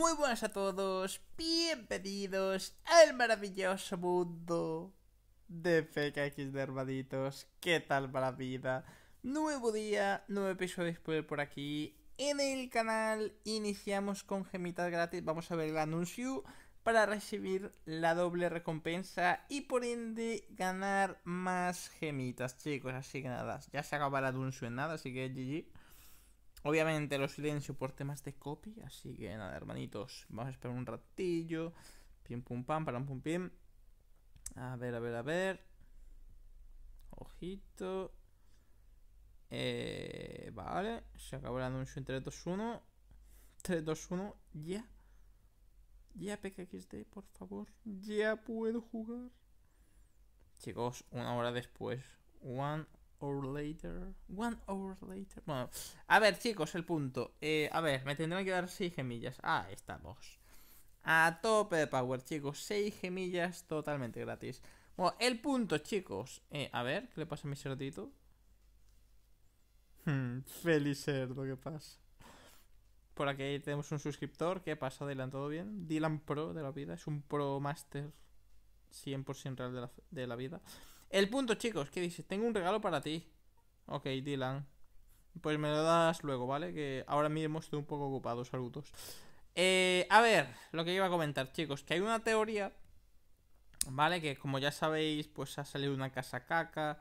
muy buenas a todos, bienvenidos al maravilloso mundo de FKX Nervaditos ¿Qué tal para la vida? Nuevo día, nuevo episodio por, por aquí en el canal. Iniciamos con gemitas gratis, vamos a ver el anuncio para recibir la doble recompensa y por ende ganar más gemitas, chicos. Así que nada, ya se acaba el anuncio en nada, así que GG. Obviamente los silencio por temas de copy, así que nada, hermanitos, vamos a esperar un ratillo. Pim pum pam, param pum pim. A ver, a ver, a ver. Ojito. Eh, vale, se acabó el anuncio en 321 2, ya. Ya, PKXD, por favor. Ya puedo jugar. Chicos, una hora después. One later. One later. a ver, chicos, el punto. Eh, a ver, me tendrán que dar 6 gemillas. Ah, estamos. A tope de power, chicos. 6 gemillas totalmente gratis. Bueno, el punto, chicos. Eh, a ver, ¿qué le pasa a mi cerdito? Hmm, feliz cerdo, ¿qué pasa? Por aquí tenemos un suscriptor. ¿Qué pasa, Dylan? ¿Todo bien? Dylan Pro de la vida. Es un Pro Master 100% real de la, de la vida. El punto, chicos, ¿qué dices? Tengo un regalo para ti. Ok, Dylan. Pues me lo das luego, ¿vale? Que ahora mismo estoy un poco ocupado, saludos. Eh, a ver, lo que iba a comentar, chicos, que hay una teoría, ¿vale? Que como ya sabéis, pues ha salido una casa caca.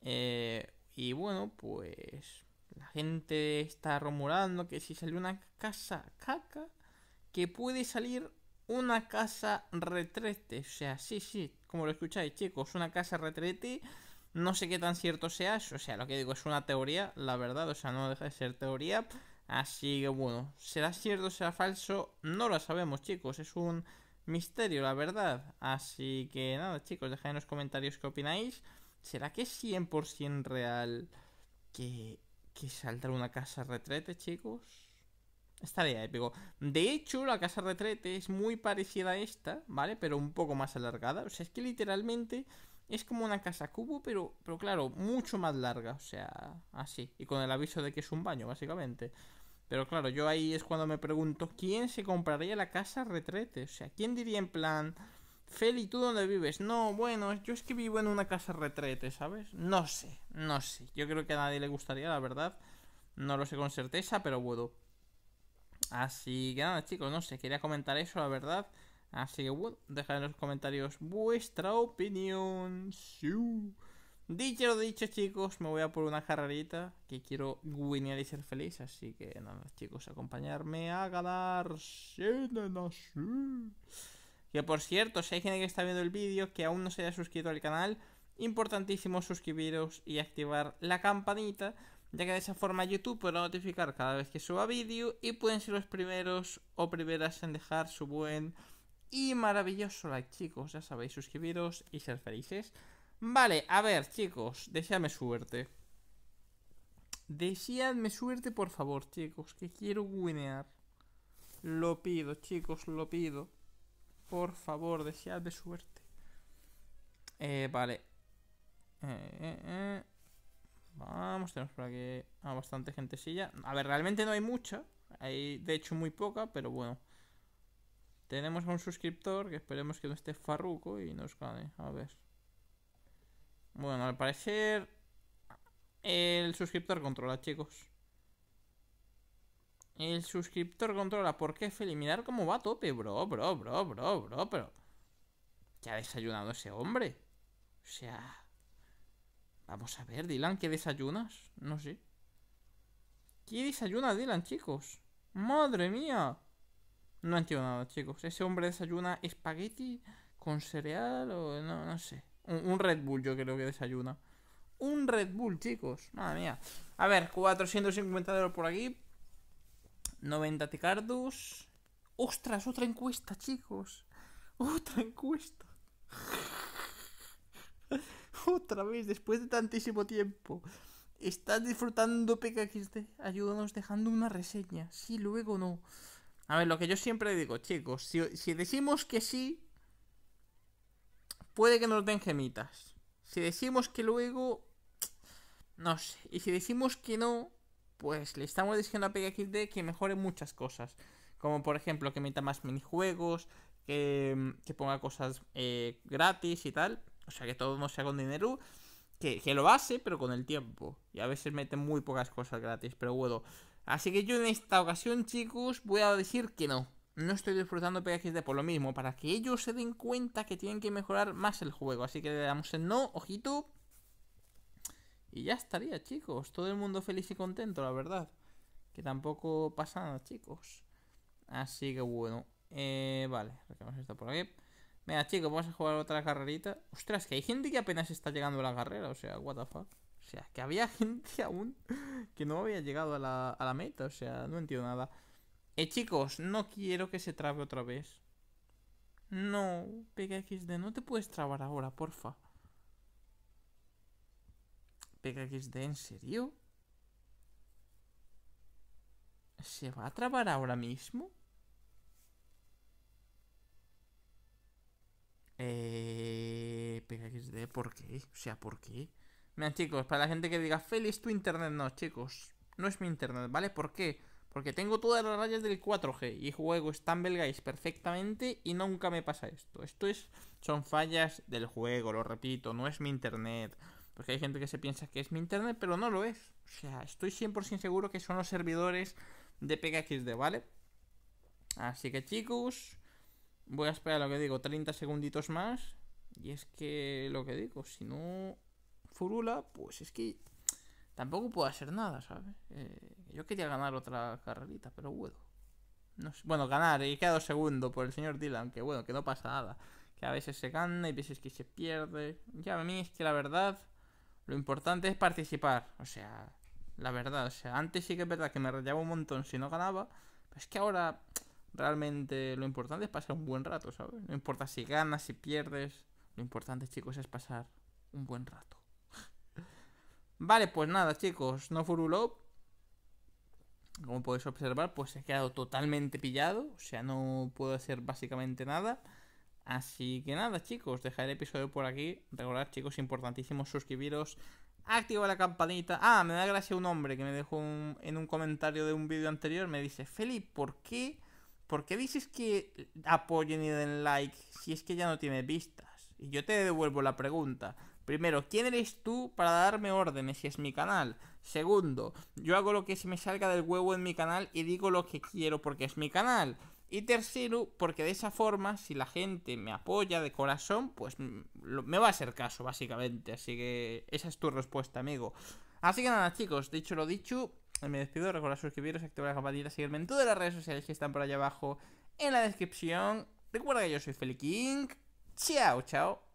Eh, y bueno, pues la gente está rumorando que si salió una casa caca, que puede salir una casa retrete. O sea, sí, sí, como lo escucháis, chicos, una casa retrete. No sé qué tan cierto sea O sea, lo que digo es una teoría, la verdad. O sea, no deja de ser teoría. Así que bueno, ¿será cierto, o será falso? No lo sabemos, chicos. Es un misterio, la verdad. Así que nada, chicos, dejad en los comentarios qué opináis. ¿Será que es 100% real que, que saldrá una casa retrete, chicos? Estaría épico. De hecho, la casa retrete es muy parecida a esta, ¿vale? Pero un poco más alargada. O sea, es que literalmente es como una casa cubo, pero, pero claro, mucho más larga. O sea, así. Y con el aviso de que es un baño, básicamente. Pero claro, yo ahí es cuando me pregunto, ¿quién se compraría la casa retrete? O sea, ¿quién diría en plan, Feli, ¿tú dónde vives? No, bueno, yo es que vivo en una casa retrete, ¿sabes? No sé, no sé. Yo creo que a nadie le gustaría, la verdad. No lo sé con certeza, pero bueno. Así que nada, chicos, no sé, quería comentar eso, la verdad. Así que bueno, dejad en los comentarios vuestra opinión. Dicho lo dicho, chicos, me voy a por una carrerita que quiero guinear y ser feliz. Así que nada, chicos, acompañarme a ganar. Que por cierto, si hay gente que está viendo el vídeo que aún no se haya suscrito al canal, importantísimo suscribiros y activar la campanita ya que de esa forma YouTube podrá notificar cada vez que suba vídeo y pueden ser los primeros o primeras en dejar su buen y maravilloso like, chicos. Ya sabéis, suscribiros y ser felices. Vale, a ver, chicos, deseadme suerte. Deseadme suerte, por favor, chicos, que quiero winear. Lo pido, chicos, lo pido. Por favor, deseadme suerte. Eh, vale. Eh, eh, eh. Vamos, tenemos por aquí a bastante gente silla A ver, realmente no hay mucha. Hay, de hecho, muy poca, pero bueno. Tenemos a un suscriptor que esperemos que no esté farruco y nos cae A ver. Bueno, al parecer... El suscriptor controla, chicos. El suscriptor controla. ¿Por qué Feli? Mirar cómo va a tope, bro, bro, bro, bro, bro, pero... ¿Qué ha desayunado ese hombre? O sea... Vamos a ver, Dylan, ¿qué desayunas? No sé. ¿Qué desayuna Dylan, chicos? ¡Madre mía! No entiendo nada, chicos. Ese hombre desayuna espagueti con cereal o no, no sé. Un, Red Bull yo creo que desayuna. Un Red Bull, chicos. Madre mía. A ver, 450 euros por aquí. 90 ticardos ¡Ostras! Otra encuesta, chicos. Otra encuesta otra vez, después de tantísimo tiempo. ¿Estás disfrutando PKXD? Ayúdanos dejando una reseña. Sí, luego no. A ver, lo que yo siempre digo, chicos, si, decimos que sí, puede que nos den gemitas. Si decimos que luego, no sé. Y si decimos que no, pues le estamos diciendo a PKXD que mejore muchas cosas. Como por ejemplo que meta más minijuegos, que, que ponga cosas eh, gratis y tal. O sea, que todo no sea con dinero, que, lo hace, pero con el tiempo. Y a veces meten muy pocas cosas gratis, pero bueno. Así que yo en esta ocasión, chicos, voy a decir que no. No estoy disfrutando de por lo mismo, para que ellos se den cuenta que tienen que mejorar más el juego. Así que le damos el no, ojito. Y ya estaría, chicos. Todo el mundo feliz y contento, la verdad. Que tampoco pasa nada, chicos. Así que bueno. Eh, vale, esto por aquí. Venga, chicos, vamos a jugar otra carrerita. Ostras, que hay gente que apenas está llegando a la carrera, o sea, what the fuck. O sea, que había gente aún que no había llegado a la, a la meta, o sea, no entiendo nada. Eh, chicos, no quiero que se trabe otra vez. No, PKXD, no te puedes trabar ahora, porfa. PKXD, ¿en serio? ¿Se va a trabar ahora mismo? Eh, PXD, ¿por qué? O sea, ¿por qué? Mira, chicos, para la gente que diga, feliz tu internet no, chicos. No es mi internet, ¿vale? ¿Por qué? Porque tengo todas las rayas del 4G y juego Stumble Guys perfectamente y nunca me pasa esto. Esto es, son fallas del juego, lo repito, no es mi internet. Porque hay gente que se piensa que es mi internet, pero no lo es. O sea, estoy 100% seguro que son los servidores de PKXD, ¿vale? Así que chicos, Voy a esperar lo que digo, 30 segunditos más. Y es que lo que digo, si no furula, pues es que tampoco puedo hacer nada, ¿sabes? Eh, yo quería ganar otra carrerita, pero bueno. Bueno, ganar, he quedado segundo por el señor Dylan, que bueno, que no pasa nada. Que a veces se gana y veces que se pierde. Ya a mí es que la verdad, lo importante es participar. O sea, la verdad, o sea, antes sí que es verdad que me rayaba un montón si no ganaba, pero es que ahora Realmente lo importante es pasar un buen rato, ¿sabes? No importa si ganas, si pierdes. Lo importante, chicos, es pasar un buen rato. vale, pues nada, chicos. No furuló. Como podéis observar, pues he quedado totalmente pillado. O sea, no puedo hacer básicamente nada. Así que nada, chicos, dejaré el episodio por aquí. Recordad, chicos, importantísimo suscribiros, Activa la campanita. Ah, me da gracia un hombre que me dejó en un comentario de un vídeo anterior. Me dice, Felipe, ¿por qué ¿por qué dices que apoyen y den like si es que ya no tiene vistas? Y yo te devuelvo la pregunta. Primero, ¿quién eres tú para darme órdenes si es mi canal? Segundo, yo hago lo que se me salga del huevo en mi canal y digo lo que quiero porque es mi canal. Y tercero, porque de esa forma, si la gente me apoya de corazón, pues me va a hacer caso, básicamente. Así que esa es tu respuesta, amigo. Así que nada, chicos, dicho lo dicho, me despido, recuerda suscribiros, activar la campanita, seguirme en todas las redes sociales que están por allá abajo en la descripción. Recuerda que yo soy Feli King. Chao, chao.